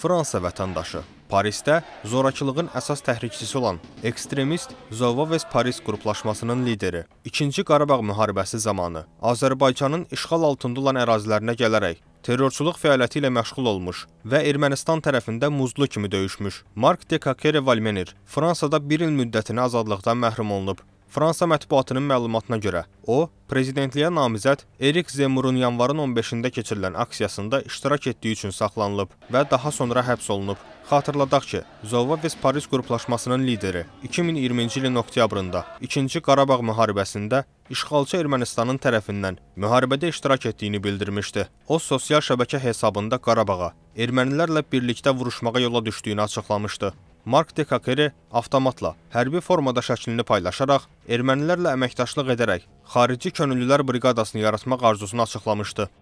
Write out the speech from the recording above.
Fransa vətəndaşı Parisdə zorakılığın əsas təhrikçisi olan ekstremist Zovoves Paris qruplaşmasının lideri 2-ci Qarabağ müharibəsi zamanı Azərbaycanın işğal altında olan ərazilərinə gələrək terrorçuluq fəaliyyəti ilə məşğul olmuş və Ermənistan tərəfində muzlu kimi döyüşmüş Mark de Kakere Valmenir Fransada 1 il müddətinə azadlıqdan məhrum olunub. Fransa mətbuatının məlumatına görə, o, prezidentliyə namizəd Erik Zemurun yanvarın 15-də keçirilən aksiyasında iştirak etdiyi üçün saxlanılıb və daha sonra həbs olunub. Xatırladaq ki, Zovavis Paris qruplaşmasının lideri 2020-ci ilin oktyabrında 2-ci Qarabağ müharibəsində işğalçı Ermənistanın tərəfindən müharibədə iştirak etdiyini bildirmişdi. O, sosial şəbəkə hesabında Qarabağa, ermənilərlə birlikdə vuruşmağa yola düşdüyünü açıqlamışdı. Mark Dekakere avtomatla, hərbi formada şəklini paylaşaraq, ermənilərlə əməkdaşlıq edərək xarici könüllülər briqadasını yaratmaq arzusunu açıqlamışdı.